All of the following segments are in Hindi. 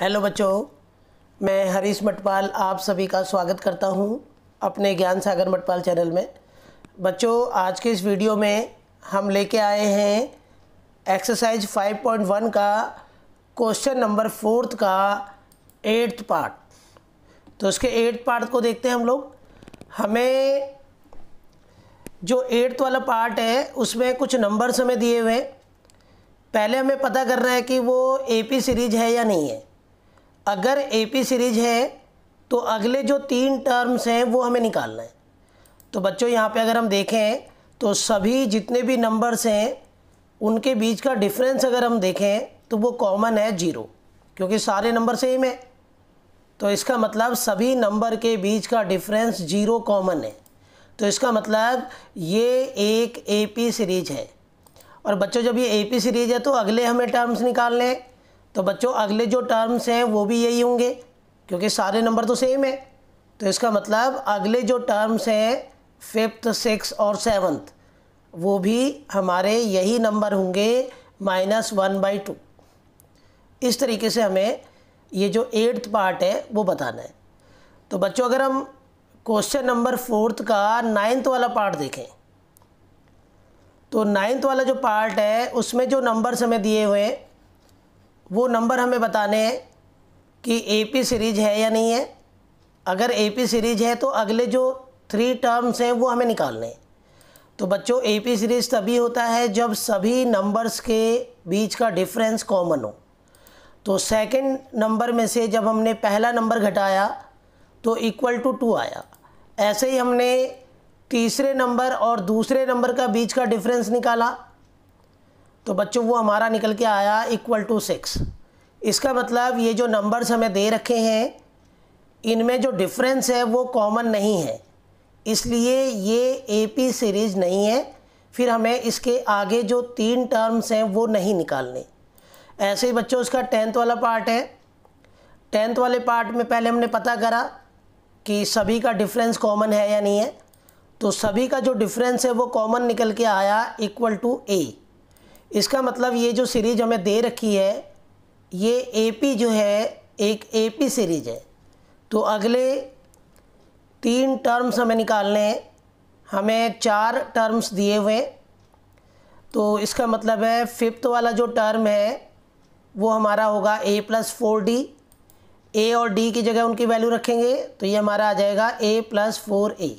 हेलो बच्चों मैं हरीश मटपाल आप सभी का स्वागत करता हूं अपने ज्ञान सागर मटपाल चैनल में बच्चों आज के इस वीडियो में हम लेके आए हैं एक्सरसाइज 5.1 का क्वेश्चन नंबर फोर्थ का एट्थ पार्ट तो उसके एट्थ पार्ट को देखते हैं हम लोग हमें जो एट्थ वाला पार्ट है उसमें कुछ नंबर्स हमें दिए हुए हैं पहले हमें पता करना है कि वो एपी सीरीज है या नहीं है अगर ए पी सीरीज है तो अगले जो तीन टर्म्स हैं वो हमें निकालना है तो बच्चों यहाँ पे अगर हम देखें तो सभी जितने भी नंबर्स हैं उनके बीच का डिफरेंस अगर हम देखें तो वो कॉमन है जीरो क्योंकि सारे नंबर सेम है तो इसका मतलब सभी नंबर के बीच का डिफरेंस जीरो कॉमन है तो इसका मतलब ये एक ए पी सीरीज है और बच्चों जब ये ए पी सीरीज है तो अगले हमें टर्म्स निकालने हैं तो बच्चों अगले जो टर्म्स हैं वो भी यही होंगे क्योंकि सारे नंबर तो सेम है तो इसका मतलब अगले जो टर्म्स हैं फिफ्थ सिक्स और सेवन्थ वो भी हमारे यही नंबर होंगे माइनस वन बाई टू इस तरीके से हमें ये जो एट्थ पार्ट है वो बताना है तो बच्चों अगर हम क्वेश्चन नंबर फोर्थ का नाइन्थ वाला पार्ट देखें तो नाइन्थ वाला जो पार्ट है उसमें जो नंबर्स हमें दिए हुए हैं वो नंबर हमें बताने हैं कि एपी सीरीज है या नहीं है अगर एपी सीरीज है तो अगले जो थ्री टर्म्स हैं वो हमें निकालने हैं तो बच्चों एपी सीरीज तभी होता है जब सभी नंबर्स के बीच का डिफरेंस कॉमन हो तो सेकंड नंबर में से जब हमने पहला नंबर घटाया तो इक्वल टू टू आया ऐसे ही हमने तीसरे नंबर और दूसरे नंबर का बीच का डिफरेंस निकाला तो बच्चों वो हमारा निकल के आया इक्वल टू सिक्स इसका मतलब ये जो नंबर्स हमें दे रखे हैं इनमें जो डिफरेंस है वो कॉमन नहीं है इसलिए ये ए पी सीरीज़ नहीं है फिर हमें इसके आगे जो तीन टर्म्स हैं वो नहीं निकालने ऐसे ही बच्चों इसका टेंथ वाला पार्ट है टेंथ वाले पार्ट में पहले हमने पता करा कि सभी का डिफरेंस कॉमन है या नहीं है तो सभी का जो डिफरेंस है वो कॉमन निकल के आया इक्वल टू ए इसका मतलब ये जो सीरीज हमें दे रखी है ये पी जो है एक पी सीरीज है तो अगले तीन टर्म्स हमें निकालने हैं हमें चार टर्म्स दिए हुए तो इसका मतलब है फिफ्थ वाला जो टर्म है वो हमारा होगा A plus four D A और डी की जगह उनकी वैल्यू रखेंगे तो ये हमारा आ जाएगा ए प्लस फोर ए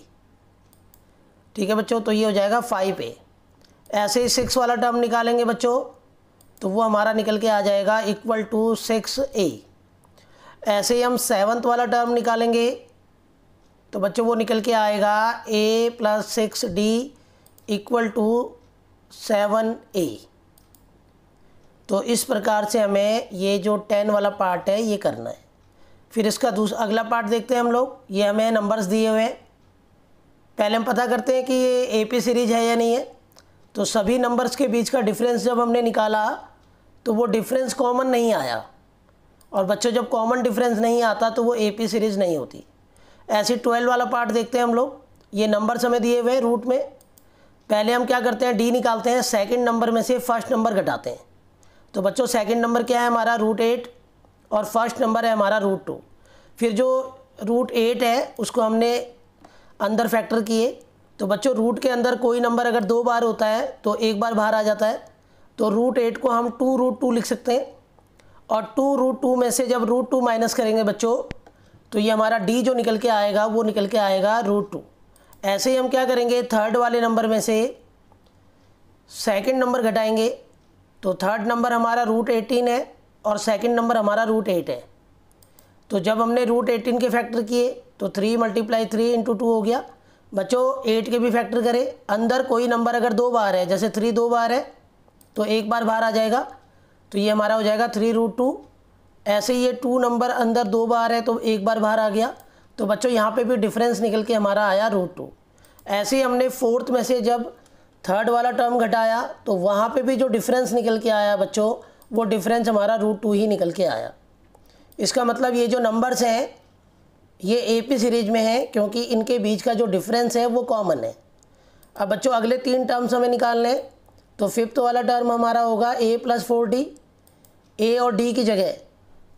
ठीक है बच्चों तो ये हो जाएगा फाइव ए ऐसे ही सिक्स वाला टर्म निकालेंगे बच्चों तो वो हमारा निकल के आ जाएगा इक्वल टू सिक्स ए ऐसे ही हम सेवन्थ वाला टर्म निकालेंगे तो बच्चों वो निकल के आएगा A plus six D equal to seven A तो इस प्रकार से हमें ये जो टेन वाला पार्ट है ये करना है फिर इसका दूसरा अगला पार्ट देखते हैं हम लोग ये हमें नंबर्स दिए हुए हैं पहले हम पता करते हैं कि ये ए पी सीरीज है या नहीं है तो सभी नंबर्स के बीच का डिफरेंस जब हमने निकाला तो वो डिफरेंस कॉमन नहीं आया और बच्चों जब कॉमन डिफरेंस नहीं आता तो वो ए पी सीरीज़ नहीं होती ऐसे ट्वेल्व वाला पार्ट देखते हैं हम लोग ये नंबर्स हमें दिए हुए हैं रूट में पहले हम क्या करते हैं डी निकालते हैं सेकेंड नंबर में से फर्स्ट नंबर घटाते हैं तो बच्चों सेकेंड नंबर क्या है हमारा रूट एट और फर्स्ट नंबर है हमारा रूट टू फिर जो रूट एट है उसको हमने अंदर फैक्टर किए तो बच्चों रूट के अंदर कोई नंबर अगर दो बार होता है तो एक बार बाहर आ जाता है तो रूट एट को हम टू रूट टू लिख सकते हैं और टू रूट टू में से जब रूट टू माइनस करेंगे बच्चों तो ये हमारा डी जो निकल के आएगा वो निकल के आएगा रूट टू ऐसे ही हम क्या करेंगे थर्ड वाले नंबर में से सेकेंड नंबर घटाएंगे तो थर्ड नंबर हमारा रूट एटीन है और सेकेंड नंबर हमारा रूट एट है तो जब हमने रूट एटीन के फैक्टर किए तो three multiply three into two हो गया बच्चों एट के भी फैक्टर करें अंदर कोई नंबर अगर दो बार है जैसे थ्री दो बार है तो एक बार बाहर आ जाएगा तो ये हमारा हो जाएगा थ्री रूट टू ऐसे ये टू नंबर अंदर दो बार है तो एक बार बाहर आ गया तो बच्चों यहाँ पे भी डिफरेंस निकल के हमारा आया रूट टू ऐसे ही हमने फोर्थ में से जब थर्ड वाला टर्म घटाया तो वहाँ पर भी जो डिफरेंस निकल के आया बच्चों वो डिफरेंस हमारा रूट टू ही निकल के आया इसका मतलब ये जो नंबर्स हैं ये ए पी सीरीज में है क्योंकि इनके बीच का जो डिफरेंस है वो कॉमन है अब बच्चों अगले तीन टर्म्स हमें निकाल लें तो फिफ्थ वाला टर्म हमारा होगा A plus four D A और डी की जगह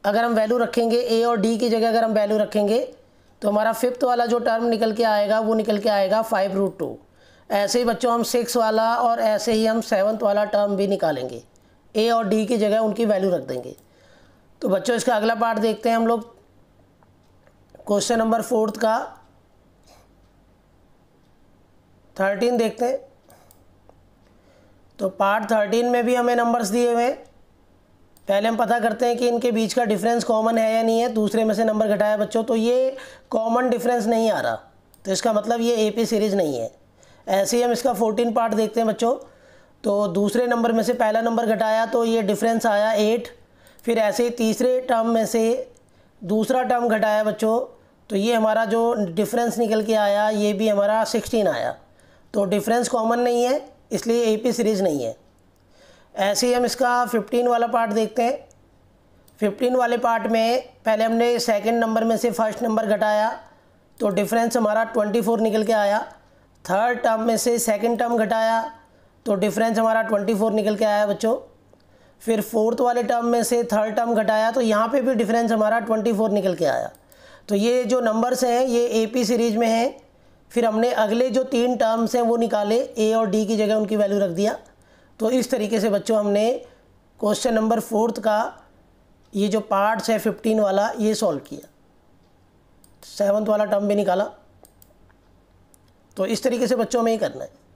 अगर हम वैल्यू रखेंगे ए और डी की जगह अगर हम वैल्यू रखेंगे तो हमारा फिफ्थ वाला जो टर्म निकल के आएगा वो निकल के आएगा फाइव रूट टू ऐसे ही बच्चों हम सिक्स वाला और ऐसे ही हम सेवन्थ वाला टर्म भी निकालेंगे ए और डी की जगह उनकी वैल्यू रख देंगे तो बच्चों इसका अगला पार्ट देखते हैं हम लोग क्वेश्चन नंबर फोर्थ का थर्टीन देखते हैं तो पार्ट थर्टीन में भी हमें नंबर्स दिए हुए हैं पहले हम पता करते हैं कि इनके बीच का डिफरेंस कॉमन है या नहीं है दूसरे में से नंबर घटाया बच्चों तो ये कॉमन डिफरेंस नहीं आ रहा तो इसका मतलब ये ए पी सीरीज़ नहीं है ऐसे ही हम इसका फोर्टीन पार्ट देखते हैं बच्चों तो दूसरे नंबर में से पहला नंबर घटाया तो ये डिफरेंस आया एट फिर ऐसे ही तीसरे टर्म में से दूसरा टर्म घटाया बच्चों तो ये हमारा जो डिफरेंस निकल के आया ये भी हमारा सिक्सटीन आया तो डिफरेंस कॉमन नहीं है इसलिए ए पी सीरीज़ नहीं है ऐसे ही हम इसका फिफ्टीन वाला पार्ट देखते हैं फिफ्टीन वाले पार्ट में पहले हमने सेकंड नंबर में से फर्स्ट नंबर घटाया तो डिफरेंस हमारा ट्वेंटी फोर निकल के आया थर्ड टर्म में से सेकंड टर्म घटाया तो डिफरेंस हमारा ट्वेंटी फोर निकल के आया बच्चों फिर फोर्थ वाले टर्म में से थर्ड टर्म घटाया तो यहाँ पे भी डिफरेंस हमारा ट्वेंटी फोर निकल के आया तो ये जो नंबर्स हैं ये ए पी सीरीज में हैं फिर हमने अगले जो तीन टर्म्स हैं वो निकाले ए और डी की जगह उनकी वैल्यू रख दिया तो इस तरीके से बच्चों हमने क्वेश्चन नंबर फोर्थ का ये जो पार्ट्स है फिफ्टीन वाला ये सॉल्व किया सेवन्थ वाला टर्म भी निकाला तो इस तरीके से बच्चों में ही करना है